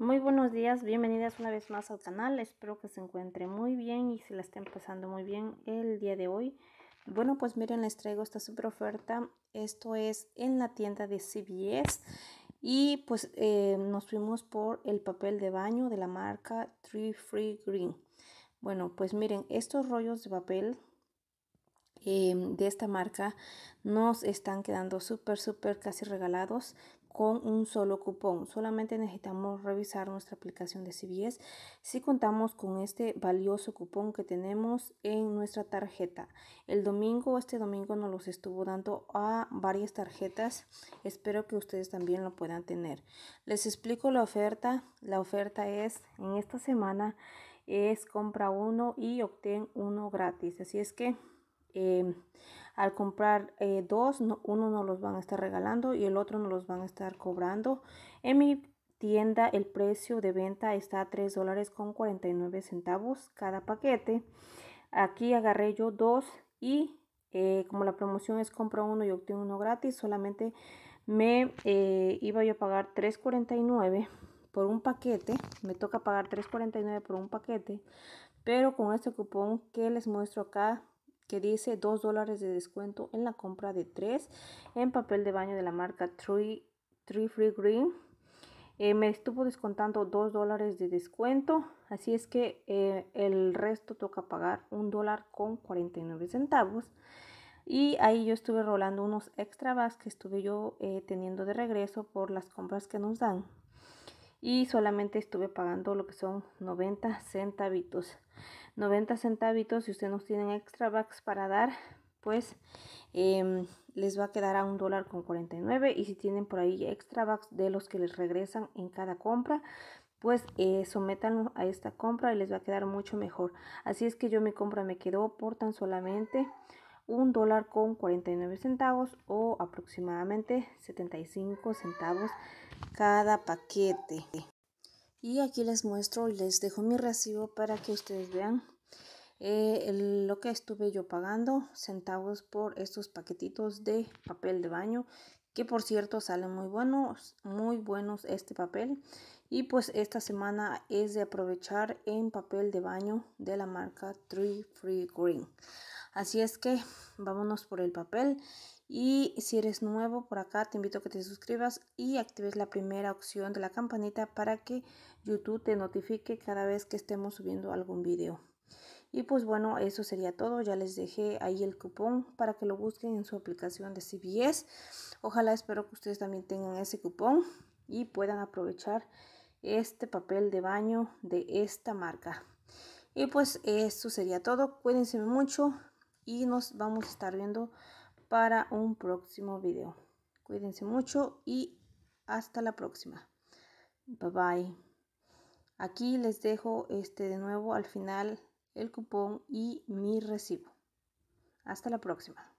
Muy buenos días, bienvenidas una vez más al canal, espero que se encuentren muy bien y se la estén pasando muy bien el día de hoy. Bueno, pues miren, les traigo esta super oferta, esto es en la tienda de CBS y pues eh, nos fuimos por el papel de baño de la marca Tree Free Green. Bueno, pues miren, estos rollos de papel eh, de esta marca nos están quedando súper super casi regalados con un solo cupón. Solamente necesitamos revisar nuestra aplicación de CBS si contamos con este valioso cupón que tenemos en nuestra tarjeta. El domingo, este domingo nos los estuvo dando a varias tarjetas. Espero que ustedes también lo puedan tener. Les explico la oferta. La oferta es en esta semana es compra uno y obtén uno gratis. Así es que Em, al comprar eh, dos, uno no los van a estar regalando y el otro no los van a estar cobrando. En mi tienda el precio de venta está a 3 dólares con 49 centavos cada paquete. Aquí agarré yo dos y eh, como la promoción es compra uno y obtengo uno gratis, solamente me eh, iba yo a pagar 3.49 por un paquete. Me toca pagar 3.49 por un paquete. Pero con este cupón que les muestro acá que dice 2 dólares de descuento en la compra de 3 en papel de baño de la marca Tree, Free Green. Eh, me estuvo descontando 2 dólares de descuento, así es que eh, el resto toca pagar 1 dólar con 49 centavos. Y ahí yo estuve rolando unos extra que estuve yo eh, teniendo de regreso por las compras que nos dan y solamente estuve pagando lo que son 90 centavitos 90 centavitos si ustedes no tienen extra bucks para dar pues em, les va a quedar a un dólar con 49 y si tienen por ahí extra bucks de los que les regresan en cada compra pues eh, a esta compra y les va a quedar mucho mejor así es que yo mi compra me quedó por tan solamente un dólar con 49 centavos o aproximadamente 75 centavos cada paquete. Y aquí les muestro, les dejo mi recibo para que ustedes vean eh, lo que estuve yo pagando centavos por estos paquetitos de papel de baño que por cierto salen muy buenos, muy buenos este papel. Y pues esta semana es de aprovechar en papel de baño de la marca Tree Free Green. Así es que vámonos por el papel. Y si eres nuevo por acá, te invito a que te suscribas y actives la primera opción de la campanita para que YouTube te notifique cada vez que estemos subiendo algún video. Y pues bueno, eso sería todo. Ya les dejé ahí el cupón para que lo busquen en su aplicación de CBS. Ojalá espero que ustedes también tengan ese cupón y puedan aprovechar este papel de baño de esta marca. Y pues eso sería todo. Cuídense mucho y nos vamos a estar viendo para un próximo video. Cuídense mucho y hasta la próxima. Bye bye. Aquí les dejo este de nuevo al final el cupón y mi recibo. Hasta la próxima.